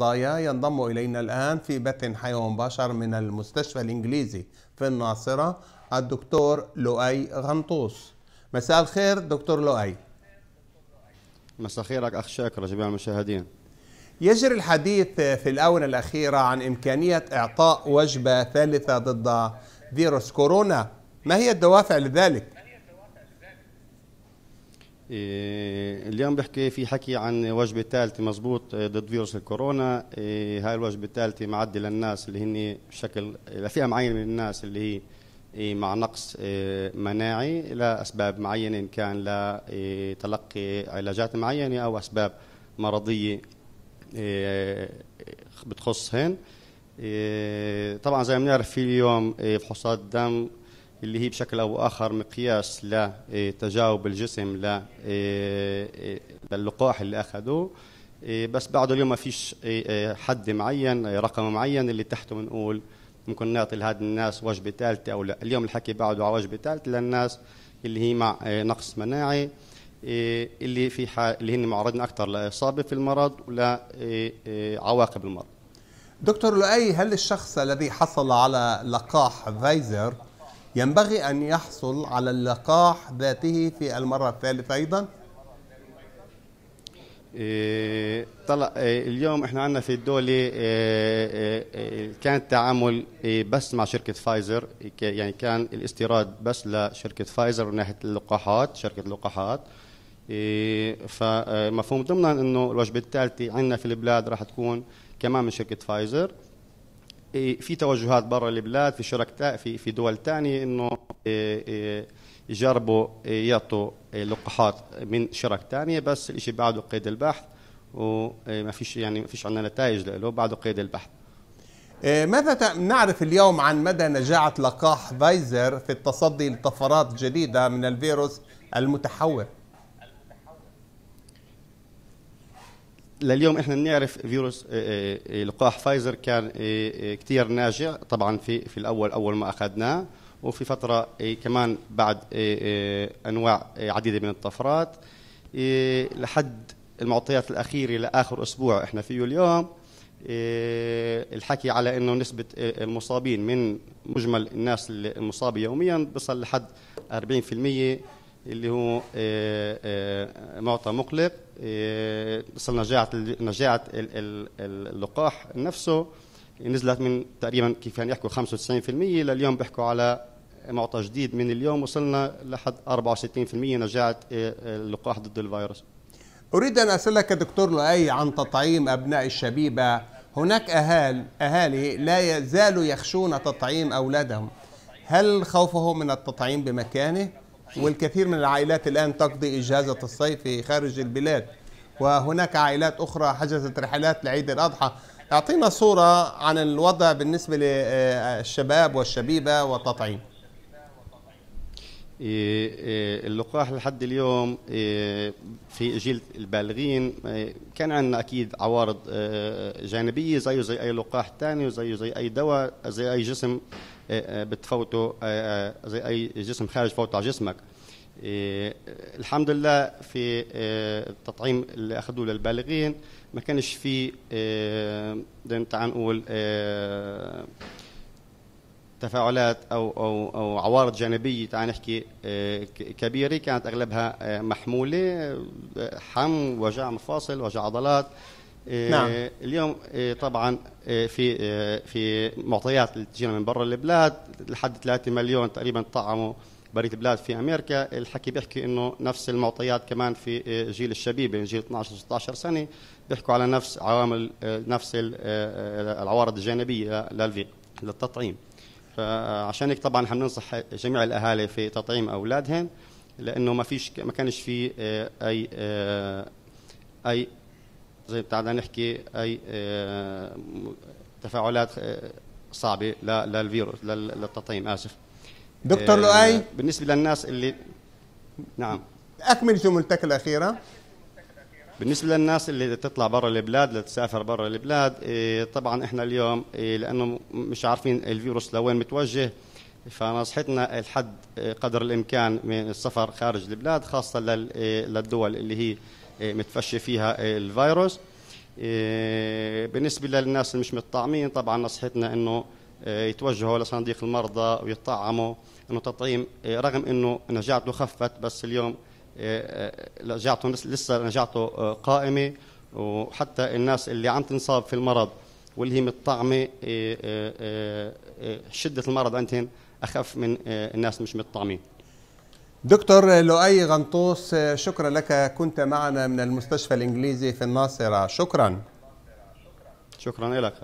القضايا ينضم إلينا الآن في بث حي مباشر من المستشفى الإنجليزي في الناصرة الدكتور لؤي غنطوس مساء الخير دكتور لؤي مساء خيرك أخ شاكر جميع المشاهدين يجري الحديث في الآونة الأخيرة عن إمكانية إعطاء وجبة ثالثة ضد فيروس كورونا ما هي الدوافع لذلك؟ إيه، اليوم بحكي في حكي عن وجبة ثالثة مزبوط إيه، ضد فيروس الكورونا إيه، هاي الوجبة الثالثة معدة للناس اللي هن بشكل لفئة معينة من الناس اللي هي مع نقص مناعي لأسباب معينة إن كان لتلقي علاجات معينة أو أسباب مرضية بتخصهن طبعا زي ما بنعرف في اليوم فحوصات دم اللي هي بشكل او اخر مقياس لتجاوب إيه، الجسم إيه، إيه، للقاح اللي اخذوه بس بعده اليوم ما فيش حد معين رقم معين اللي تحته بنقول ممكن نعطي لهذه الناس وجبه ثالثه او لا اليوم الحكي بعده على وجبه ثالثه للناس اللي هي مع نقص مناعي اللي في حال اللي هن معرضين اكثر لاصابه في المرض ولا عواقب المرض دكتور لؤي هل الشخص الذي حصل على لقاح فايزر ينبغي أن يحصل على اللقاح ذاته في المرة الثالثة أيضا إيه، طلع إيه، اليوم احنا عندنا في الدولة إيه، كان التعامل بس مع شركة فايزر يعني كان الاستيراد بس لشركة فايزر من ناحية اللقاحات شركة اللقاحات فمفهوم ضمنا انه الوجبة الثالثة عندنا في البلاد راح تكون كمان من شركة فايزر إيه، في توجهات برا البلاد في شركاء في في دول ثانيه انه إيه، إيه، يجربوا يعطوا لقاحات من شرك ثانيه بس الشيء بعده قيد البحث وما فيش يعني ما فيش عندنا نتائج له بعده قيد البحث ماذا نعرف اليوم عن مدى نجاعة لقاح فايزر في التصدي لطفرات جديدة من الفيروس المتحور؟ لليوم احنا بنعرف فيروس آه، آه، آه، لقاح فايزر كان كثير ناجع طبعا في في الاول اول ما اخذناه وفي فتره كمان بعد انواع عديده من الطفرات لحد المعطيات الاخيره لاخر اسبوع احنا فيه اليوم الحكي على انه نسبه المصابين من مجمل الناس المصابه يوميا بصل لحد 40% اللي هو آه، آه، معطى مقلق آه، صار نجاعة نجاعة اللقاح نفسه نزلت من تقريبا كيف يعني يحكوا 95% لليوم بيحكوا على معطى جديد من اليوم وصلنا لحد 64% نجاعة اللقاح ضد الفيروس أريد أن أسألك دكتور لؤي عن تطعيم أبناء الشبيبة هناك أهال أهالي لا يزالوا يخشون تطعيم أولادهم هل خوفهم من التطعيم بمكانه؟ والكثير من العائلات الآن تقضي إجازة الصيف خارج البلاد وهناك عائلات أخرى حجزت رحلات لعيد الأضحى أعطينا صورة عن الوضع بالنسبة للشباب والشبيبة والتطعيم إيه، إيه، اللقاح لحد اليوم إيه، في جيل البالغين كان عندنا اكيد عوارض جانبيه زيه زي اي لقاح ثاني وزيه زي اي دواء زي اي جسم آه، آه، بتفوته آه، زي اي جسم خارج فوت على جسمك إيه، الحمد لله في التطعيم اللي اخذوه للبالغين ما كانش في تعال نقول تفاعلات او او او عوارض جانبيه تعال نحكي كبيره كانت اغلبها محموله حم وجع مفاصل وجع عضلات إيه، نعم. اليوم إيه، طبعا إيه، في في معطيات اللي تجينا من برا البلاد لحد 3 مليون تقريبا طعموا بريد بلاد في امريكا الحكي بيحكي انه نفس المعطيات كمان في جيل الشبيبه جيل 12 16 سنه بيحكوا على نفس عوامل نفس العوارض الجانبيه للفي للتطعيم فعشان هيك طبعا احنا بننصح جميع الاهالي في تطعيم اولادهم لانه ما فيش ما كانش في اي اي زي بتاعنا نحكي اي آه، تفاعلات آه، صعبه للفيروس للتطعيم اسف دكتور آه، لؤي بالنسبه للناس اللي نعم اكمل جملتك الاخيره بالنسبه للناس اللي تطلع برا البلاد لتسافر برا البلاد طبعا احنا اليوم لانه مش عارفين الفيروس لوين متوجه فنصحتنا الحد قدر الامكان من السفر خارج البلاد خاصه للدول اللي هي إيه، متفشي فيها إيه، الفيروس إيه، بالنسبة للناس اللي مش متطعمين طبعا نصيحتنا انه يتوجهوا لصناديق المرضى ويتطعموا انه تطعيم رغم انه نجاعته خفت بس اليوم نجاعته لسه نجاعته قائمة وحتى الناس اللي عم تنصاب في المرض واللي هي متطعمة شدة المرض عندهم أخف من الناس مش متطعمين دكتور لؤي غنطوس شكرا لك كنت معنا من المستشفى الإنجليزي في الناصرة شكرا شكرا لك